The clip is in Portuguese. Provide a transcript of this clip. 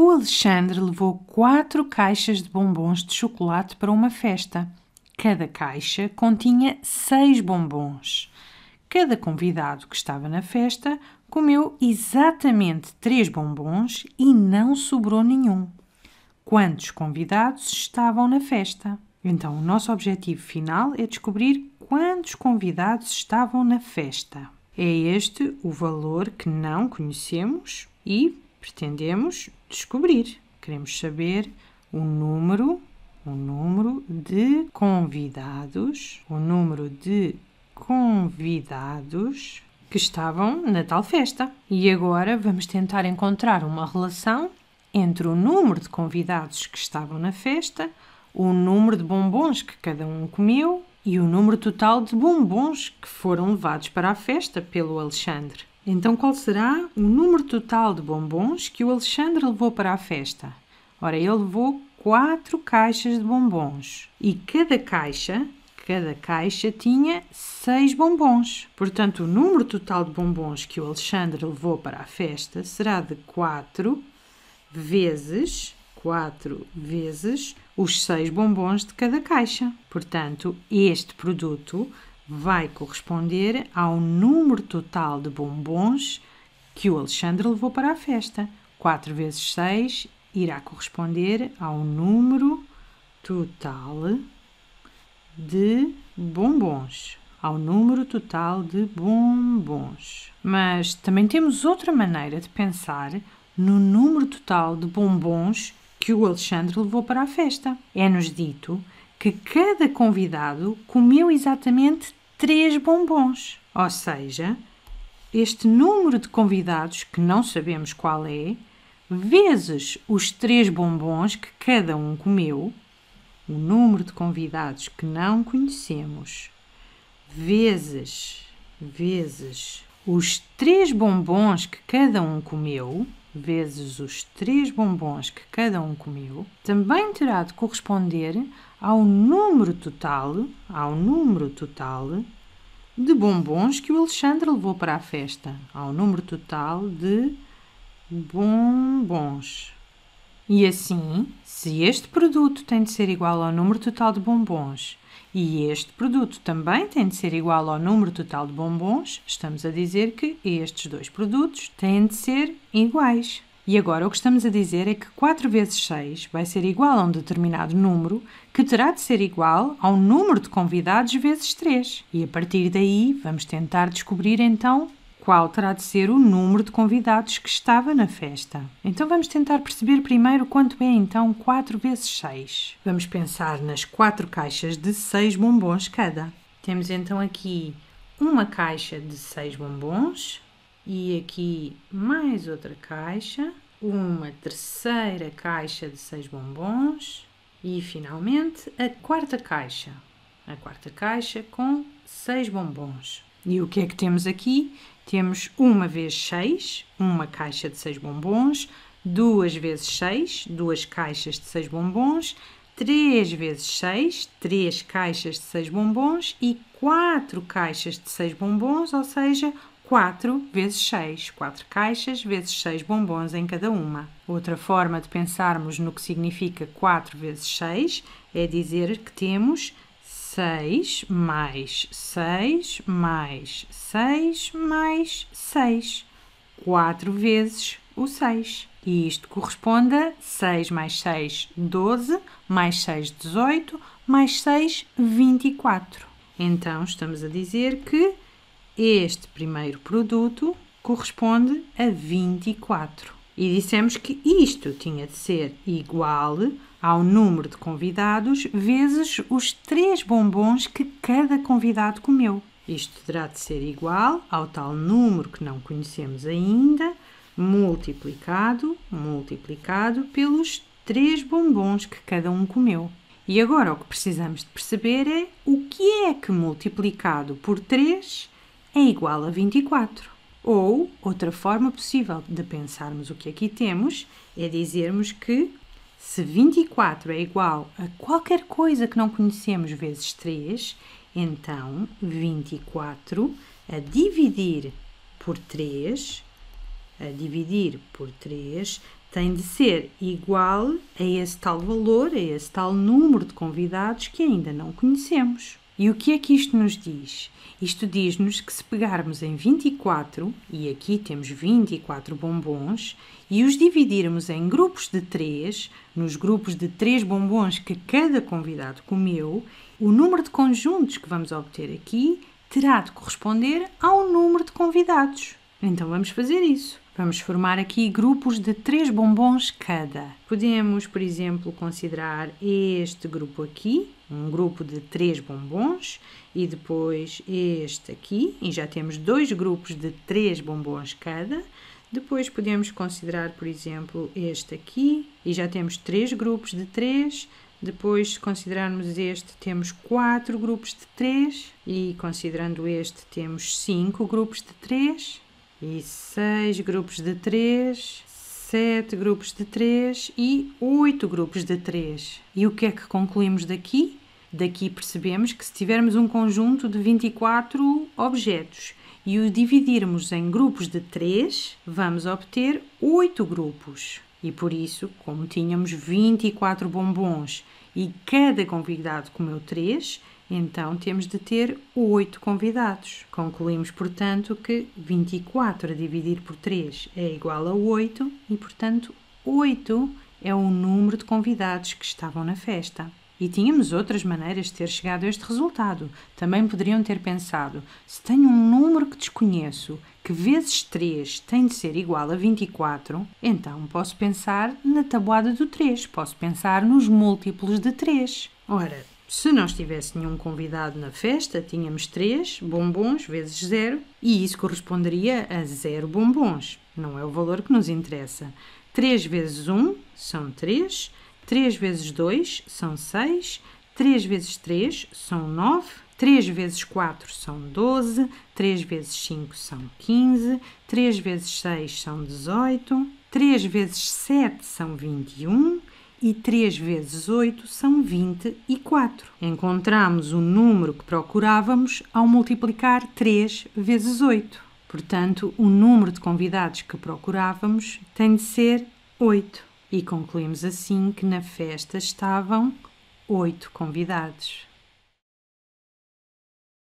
o Alexandre levou quatro caixas de bombons de chocolate para uma festa. Cada caixa continha seis bombons. Cada convidado que estava na festa comeu exatamente três bombons e não sobrou nenhum. Quantos convidados estavam na festa? Então, o nosso objetivo final é descobrir quantos convidados estavam na festa. É este o valor que não conhecemos e pretendemos descobrir, queremos saber o número, o número de convidados, o número de convidados que estavam na tal festa. E agora vamos tentar encontrar uma relação entre o número de convidados que estavam na festa, o número de bombons que cada um comeu e o número total de bombons que foram levados para a festa pelo Alexandre. Então, qual será o número total de bombons que o Alexandre levou para a festa? Ora, ele levou quatro caixas de bombons e cada caixa, cada caixa tinha seis bombons. Portanto, o número total de bombons que o Alexandre levou para a festa será de 4 vezes 4 vezes os seis bombons de cada caixa. Portanto, este produto vai corresponder ao número total de bombons que o Alexandre levou para a festa. 4 vezes 6 irá corresponder ao número total de bombons. Ao número total de bombons. Mas também temos outra maneira de pensar no número total de bombons que o Alexandre levou para a festa. É-nos dito que cada convidado comeu exatamente 3 bombons, ou seja, este número de convidados, que não sabemos qual é, vezes os 3 bombons que cada um comeu, o número de convidados que não conhecemos, vezes, vezes os 3 bombons que cada um comeu, vezes os 3 bombons que cada um comeu, também terá de corresponder ao número total, ao número total de bombons que o Alexandre levou para a festa, ao número total de bombons. E assim, se este produto tem de ser igual ao número total de bombons e este produto também tem de ser igual ao número total de bombons, estamos a dizer que estes dois produtos têm de ser iguais. E agora o que estamos a dizer é que 4 vezes 6 vai ser igual a um determinado número, que terá de ser igual ao número de convidados vezes 3. E a partir daí vamos tentar descobrir então qual terá de ser o número de convidados que estava na festa. Então vamos tentar perceber primeiro quanto é então 4 vezes 6. Vamos pensar nas 4 caixas de 6 bombons cada. Temos então aqui uma caixa de 6 bombons, e aqui mais outra caixa, uma terceira caixa de seis bombons e finalmente a quarta caixa. A quarta caixa com seis bombons. E o que é que temos aqui? Temos uma vez seis, uma caixa de seis bombons, duas vezes seis, duas caixas de seis bombons, três vezes 6, três caixas de 6 bombons e quatro caixas de 6 bombons, ou seja, 4 vezes 6, 4 caixas vezes 6 bombons em cada uma. Outra forma de pensarmos no que significa 4 vezes 6 é dizer que temos 6 mais 6 mais 6 mais 6, 4 vezes o 6. E isto corresponde a 6 mais 6, 12, mais 6, 18, mais 6, 24. Então, estamos a dizer que este primeiro produto corresponde a 24. E dissemos que isto tinha de ser igual ao número de convidados vezes os três bombons que cada convidado comeu. Isto terá de ser igual ao tal número que não conhecemos ainda, multiplicado, multiplicado pelos três bombons que cada um comeu. E agora o que precisamos de perceber é o que é que multiplicado por 3 é igual a 24. Ou, outra forma possível de pensarmos o que aqui temos é dizermos que se 24 é igual a qualquer coisa que não conhecemos vezes 3, então 24 a dividir por 3, a dividir por 3, tem de ser igual a esse tal valor, a esse tal número de convidados que ainda não conhecemos. E o que é que isto nos diz? Isto diz-nos que se pegarmos em 24, e aqui temos 24 bombons, e os dividirmos em grupos de 3, nos grupos de 3 bombons que cada convidado comeu, o número de conjuntos que vamos obter aqui terá de corresponder ao número de convidados. Então vamos fazer isso. Vamos formar aqui grupos de três bombons cada. Podemos, por exemplo, considerar este grupo aqui, um grupo de três bombons, e depois este aqui, e já temos dois grupos de três bombons cada. Depois podemos considerar, por exemplo, este aqui, e já temos três grupos de três. Depois, se considerarmos este, temos quatro grupos de três, e considerando este, temos cinco grupos de três e 6 grupos de 3, 7 grupos de 3 e 8 grupos de 3. E o que é que concluímos daqui? Daqui percebemos que se tivermos um conjunto de 24 objetos e o dividirmos em grupos de 3, vamos obter 8 grupos. E por isso, como tínhamos 24 bombons e cada convidado comeu 3, então temos de ter 8 convidados. Concluímos, portanto, que 24 a dividir por 3 é igual a 8 e, portanto, 8 é o número de convidados que estavam na festa. E tínhamos outras maneiras de ter chegado a este resultado. Também poderiam ter pensado: se tenho um número que desconheço, que vezes 3 tem de ser igual a 24, então posso pensar na tabuada do 3, posso pensar nos múltiplos de 3. Ora, se não estivesse nenhum convidado na festa, tínhamos 3 bombons vezes 0 e isso corresponderia a 0 bombons. Não é o valor que nos interessa. 3 vezes 1 são 3, 3 vezes 2 são 6, 3 vezes 3 são 9, 3 vezes 4 são 12, 3 vezes 5 são 15, 3 vezes 6 são 18, 3 vezes 7 são 21, e 3 vezes 8 são 24. Encontramos o número que procurávamos ao multiplicar 3 vezes 8. Portanto, o número de convidados que procurávamos tem de ser 8. E concluímos assim que na festa estavam 8 convidados.